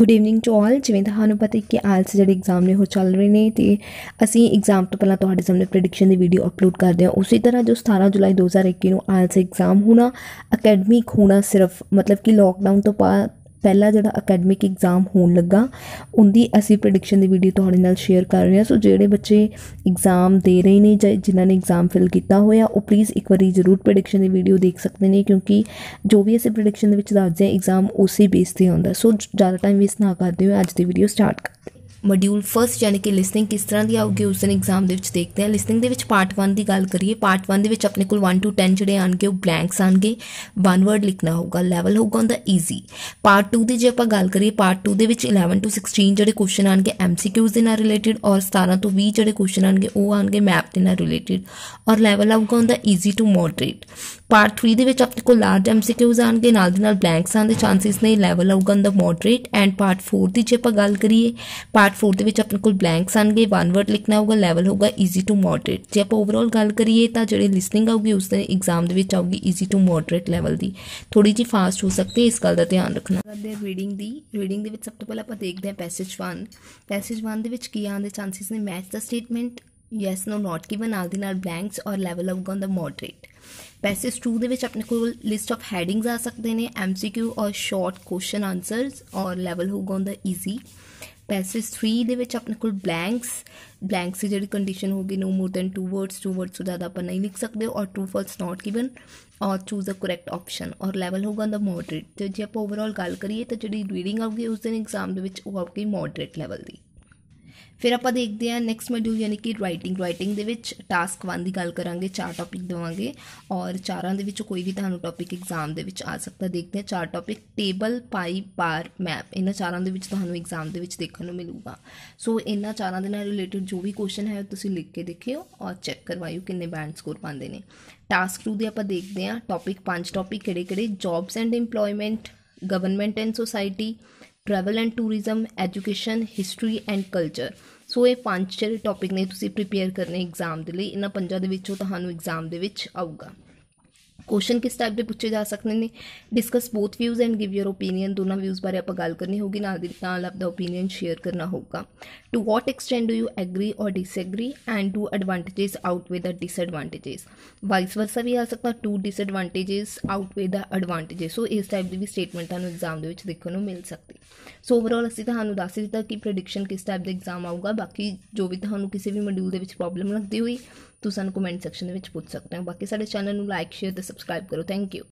good evening to all ਜਿਵੇਂ ਤੁਹਾਨੂੰ ਪਤਾ ਹੈ ਕਿ ਆਲਸ ਜਿਹੜੇ ਐਗਜ਼ਾਮ ਨੇ ਉਹ ਚੱਲ ਰਹੇ ਨੇ ਤੇ ਅਸੀਂ ਐਗਜ਼ਾਮ ਤੋਂ ਪਹਿਲਾਂ ਤੁਹਾਡੇ ਸਾਹਮਣੇ ਪ੍ਰੈਡਿਕਸ਼ਨ ਦੀ ਵੀਡੀਓ ਅਪਲੋਡ ਕਰਦੇ ਹਾਂ ਉਸੇ ਤਰ੍ਹਾਂ ਜੋ 17 ਜੁਲਾਈ 2021 ਨੂੰ ਆਲਸ ਐਗਜ਼ਾਮ ਹੋਣਾ ਅਕੈਡਮਿਕ ਹੋਣਾ ਸਿਰਫ ਮਤਲਬ ਕਿ ਲੋਕਡਾਊਨ ਤੋਂ ਬਾਅਦ ਪਹਿਲਾ ਜਿਹੜਾ ਅਕੈਡਮਿਕ ਐਗਜ਼ਾਮ ਹੋਣ ਲੱਗਾ ਉਹਦੀ ਅਸੀਂ ਪ੍ਰੈਡਿਕਸ਼ਨ ਦੀ ਵੀਡੀਓ ਤੁਹਾਡੇ ਨਾਲ ਸ਼ੇਅਰ ਕਰ ਰਹੇ ਹਾਂ ਸੋ ਜਿਹੜੇ ਬੱਚੇ ਐਗਜ਼ਾਮ ਦੇ ਰਹੇ ਨੇ ਜਾਂ ਜਿਨ੍ਹਾਂ ਨੇ ਐਗਜ਼ਾਮ ਫਿਲ ਕੀਤਾ ਹੋਇਆ ਉਹ ਪਲੀਜ਼ ਇੱਕ ਵਾਰੀ ਜ਼ਰੂਰ ਪ੍ਰੈਡਿਕਸ਼ਨ ਦੀ ਵੀਡੀਓ ਦੇਖ ਸਕਦੇ ਨੇ ਕਿਉਂਕਿ ਜੋ ਵੀ ਅਸੀਂ ਪ੍ਰੈਡਿਕਸ਼ਨ ਦੇ ਵਿੱਚ ਦੱਸਦੇ ਹਾਂ ਐਗਜ਼ਾਮ ਉਸੇ ਬੇਸ ਤੇ ਹੁੰਦਾ ਸੋ ਜ਼ਿਆਦਾ ਟਾਈਮ ਵੇਸਟ ਨਾ ਕਰਦੇ ਹੋਏ ਅੱਜ ਦੀ ਵੀਡੀਓ ਸਟਾਰਟ ਮੋਡਿਊਲ ਫਰਸਟ ਯਾਨੀ ਕਿ ਲਿਸਨਿੰਗ ਕਿਸ ਤਰ੍ਹਾਂ ਦੀ ਆਊਗੀ ਉਸ ਦਿਨ ਐਗਜ਼ਾਮ ਦੇ ਵਿੱਚ ਦੇਖਦੇ ਹਾਂ ਲਿਸਨਿੰਗ ਦੇ ਵਿੱਚ ਪਾਰਟ 1 ਦੀ ਗੱਲ ਕਰੀਏ ਪਾਰਟ 1 ਦੇ ਵਿੱਚ ਆਪਣੇ ਕੋਲ 1 ਤੋਂ 10 ਜਿਹੜੇ ਆਣਗੇ ਉਹ ਬਲੈਂਕਸ ਆਣਗੇ ਵਨ ਵਰਡ ਲਿਖਣਾ ਹੋਊਗਾ ਲੈਵਲ ਹੋਊਗਾ ਉਹਦਾ ਈਜ਼ੀ ਪਾਰਟ 2 ਦੀ ਜੇ ਆਪਾਂ ਗੱਲ ਕਰੀਏ ਪਾਰਟ 2 ਦੇ ਵਿੱਚ 11 ਤੋਂ 16 ਜਿਹੜੇ ਕੁਐਸਚਨ ਆਣਗੇ ਐਮਸੀਕਿਊਜ਼ ਦੇ ਨਾਲ ਰਿਲੇਟਡ ਔਰ 17 ਤੋਂ 20 ਜਿਹੜੇ ਕੁਐਸਚਨ ਆਣਗੇ ਉਹ ਆਣਗੇ ਮੈਪ ਦੇ ਨਾਲ ਰਿਲੇਟਡ ਔਰ ਲੈਵਲ ਆਊਗਾ ਉਹਦਾ ਈਜ਼ੀ ਟੂ ਮੋਡਰੇਟ ਪਾਰਟ 3 ਦੇ ਵਿੱਚ ਆਪਣੇ ਕੋਲ ਲਾਰਜ ਐਮਸੀਕਿਊਜ਼ ਆਣਗੇ ਨਾਲ ਦੇ ਨਾਲ ਬਲੈਂਕਸ ਆਣ ਦੇ ਚਾਂਸਸ ਨੇ ਲੈਵਲ ਆਊਗਾ ਉਹਦਾ ਮੋਡਰੇਟ ਐਂਡ ਪਾਰਟ 4 ਦੀ ਜੇ ਆਪਾਂ ਗੱਲ ਕਰੀਏ ਪਾਰਟ ਪਾਰਟ 4 ਦੇ ਵਿੱਚ ਆਪਣੇ ਕੋਲ ਬਲੈਂਕਸ ਆਣਗੇ ਵਨ ਵਰਡ ਲਿਖਣਾ ਹੋਗਾ ਲੈਵਲ ਹੋਗਾ ਈਜ਼ੀ ਟੂ ਮੋਡਰੇਟ ਜੇ ਆਪਾਂ ਓਵਰਆਲ ਗੱਲ ਕਰੀਏ ਤਾਂ ਜਿਹੜੀ ਲਿਸਨਿੰਗ ਆਊਗੀ ਉਸ ਦੇ ਐਗਜ਼ਾਮ ਦੇ ਵਿੱਚ ਆਊਗੀ ਈਜ਼ੀ ਟੂ ਮੋਡਰੇਟ ਲੈਵਲ ਦੀ ਥੋੜੀ ਜੀ ਫਾਸਟ ਹੋ ਸਕਦੀ ਹੈ ਇਸ ਗੱਲ ਦਾ ਧਿਆਨ ਰੱਖਣਾ ਕਰਦੇ ਰੀਡਿੰਗ ਦੀ ਰੀਡਿੰਗ ਦੇ ਵਿੱਚ ਸਭ ਤੋਂ ਪਹਿਲਾਂ ਆਪਾਂ ਦੇਖਦੇ ਹਾਂ ਪੈਸੇਜ 1 ਪੈਸੇਜ 1 ਦੇ ਵਿੱਚ ਕੀ ਆਉਂਦੇ ਦੇ ਚਾਂਸਸ ਨੇ ਮੈਚ ਦਾ statement yes no not given ਨਾਲ ਦੇ ਨਾਲ ਬਲੈਂਕਸ ਔਰ ਲੈਵਲ ਆਊਗਾ ਔਨ ਦਾ ਮੋਡਰੇਟ ਪੈਸੇਜ 2 ਦੇ ਵਿੱਚ ਆਪਣੇ ਕੋਲ ਲਿਸਟ ਆਫ ਹੈਡਿੰਗਸ ਆ ਸਕਦੇ ਨੇ ਐਮਸੀਕਿਊ ਔਰ ਸ਼ਾਰਟ ਕੁਐਸਚਨ ਆਨਸਰਸ ਔਰ ਲੈਵਲ ਹੋਊਗਾ ਔਨ ਦਾ ਈਜ਼ੀ ਪੈਸੇਜ 3 ਦੇ ਵਿੱਚ ਆਪਣੇ ਕੋਲ ਬਲੈਂਕਸ ਬਲੈਂਕਸ ਦੀ ਜਿਹੜੀ ਕੰਡੀਸ਼ਨ ਹੋਗੀ no more than 2 words 2 words ਤੋਂ ਜ਼ਿਆਦਾ ਆਪਾਂ ਨਹੀਂ ਲਿਖ ਸਕਦੇ ਔਰ ਟੂ ਫਾਲਸ ਨਾਟ ਗਿਵਨ ਔਰ ਚੂਜ਼ ਅ ਕਰੈਕਟ ਆਪਸ਼ਨ ਔਰ ਲੈਵਲ ਹੋਗਾ ਦਾ ਮੋਡਰੇਟ ਤੇ ਜੇ ਆਪਾਂ ਓਵਰਆਲ ਗੱਲ ਕਰੀਏ ਤਾਂ ਜਿਹੜੀ ਰੀਡਿੰਗ ਆਉਗੀ ਉਸ ਦਿਨ ਐਗਜ਼ਾਮ ਦੇ ਵਿੱਚ ਉਹ ਆਊਗੀ ਮੋਡਰੇਟ ਲੈਵਲ ਦੀ ਫਿਰ ਆਪਾਂ ਦੇਖਦੇ ਹਾਂ ਨੈਕਸਟ ਮੋਡਿਊਲ ਯਾਨੀ ਕਿ ਰਾਈਟਿੰਗ ਰਾਈਟਿੰਗ ਦੇ ਵਿੱਚ ਟਾਸਕ 1 ਦੀ ਗੱਲ ਕਰਾਂਗੇ ਚਾਰ ਟੌਪਿਕ ਦਵਾਂਗੇ ਔਰ ਚਾਰਾਂ ਦੇ ਵਿੱਚੋਂ ਕੋਈ ਵੀ ਤੁਹਾਨੂੰ ਟੌਪਿਕ ਐਗਜ਼ਾਮ ਦੇ ਵਿੱਚ ਆ ਸਕਦਾ ਦੇਖਦੇ ਹਾਂ ਚਾਰ topic table pie bar map ਇਹਨਾਂ ਚਾਰਾਂ ਦੇ ਵਿੱਚ ਤੁਹਾਨੂੰ ਐਗਜ਼ਾਮ ਦੇ ਵਿੱਚ ਦੇਖਣ ਨੂੰ ਮਿਲੂਗਾ ਸੋ ਇਹਨਾਂ ਚਾਰਾਂ ਦੇ ਨਾਲ ਰਿਲੇਟਡ ਜੋ ਵੀ ਕੁਐਸਚਨ ਹੈ ਤੁਸੀਂ ਲਿਖ ਕੇ ਦੇਖਿਓ ਔਰ ਚੈੱਕ ਕਰਵਾਇਓ ਕਿੰਨੇ ਬੈਂਡ ਸਕੋਰ ਪਾਉਂਦੇ ਨੇ ਟਾਸਕ 2 ਦੇ ਆਪਾਂ ਦੇਖਦੇ ਹਾਂ ਟੌਪਿਕ ਪੰਜ ਟੌਪਿਕ ਕਿਹੜੇ-ਕਿਹੜੇ jobs and employment government and society travel and tourism education history and culture so ਇਹ ਪੰਜ ਜਿਹੜੇ ਟੌਪਿਕ ਨੇ ਤੁਸੀਂ ਪ੍ਰੀਪੇਅਰ ਕਰਨੇ ਐਗਜ਼ਾਮ ਦੇ ਲਈ ਇਹਨਾਂ ਪੰਜਾਂ ਦੇ ਵਿੱਚੋਂ ਤੁਹਾਨੂੰ ਐਗਜ਼ਾਮ ਦੇ ਵਿੱਚ ਆਊਗਾ ਕੁਐਸਚਨ ਕਿਸ ਟਾਈਪ ਦੇ ਪੁੱਛੇ ਜਾ ਸਕਦੇ ਨੇ discuss both views and give your opinion ਦੋਨਾਂ ਵਿਊਜ਼ ਬਾਰੇ ਆਪਾਂ ਗੱਲ ਕਰਨੀ ਹੋਗੀ ਨਾਲ ਦੀ ਨਾਲ ਆਪਦਾ ਓਪੀਨੀਅਨ ਸ਼ੇਅਰ ਕਰਨਾ ਹੋਊਗਾ to what extent do you agree or disagree and to advantages outweigh the disadvantages vice versa ਵੀ ਆ ਸਕਦਾ to disadvantages outweigh the advantages so ਇਸ ਟਾਈਪ ਦੀ ਵੀ ਸਟੇਟਮੈਂਟ ਤੁਹਾਨੂੰ ਐਗਜ਼ਾਮ ਦੇ ਵਿੱਚ ਦੇਖਣ ਨੂੰ ਮਿਲ ਸਕਦੀ ਸੋ ਓਵਰਆਲ ਅਸੀਂ ਤੁਹਾਨੂੰ ਦੱਸ ਦਿੱਤਾ ਕਿ ਪ੍ਰੈਡਿਕਸ਼ਨ ਕਿਸ ਟਾਈਪ ਦਾ ਐਗਜ਼ਾਮ ਆਊਗਾ ਬਾਕੀ ਜੋ ਵੀ ਤੁਹਾਨੂੰ ਕਿਸੇ ਵੀ ਮੋਡਿਊਲ ਦੇ ਵਿੱਚ ਪ੍ਰੋਬਲਮ ਲੱਗਦੀ ਹੋਈ ਤੁਸੀਂ ਸਾਨੂੰ ਕਮੈਂਟ ਸੈਕਸ਼ਨ ਦੇ ਵਿੱਚ ਪੁੱਛ ਸਕਦੇ ਹੋ ਬਾਕੀ ਸਾਡੇ ਚੈਨਲ ਨੂੰ ਲਾਈਕ ਸ਼ੇਅਰ ਤੇ ਸਬਸਕ੍ਰਾਈਬ ਕਰੋ ਥੈਂਕ ਯੂ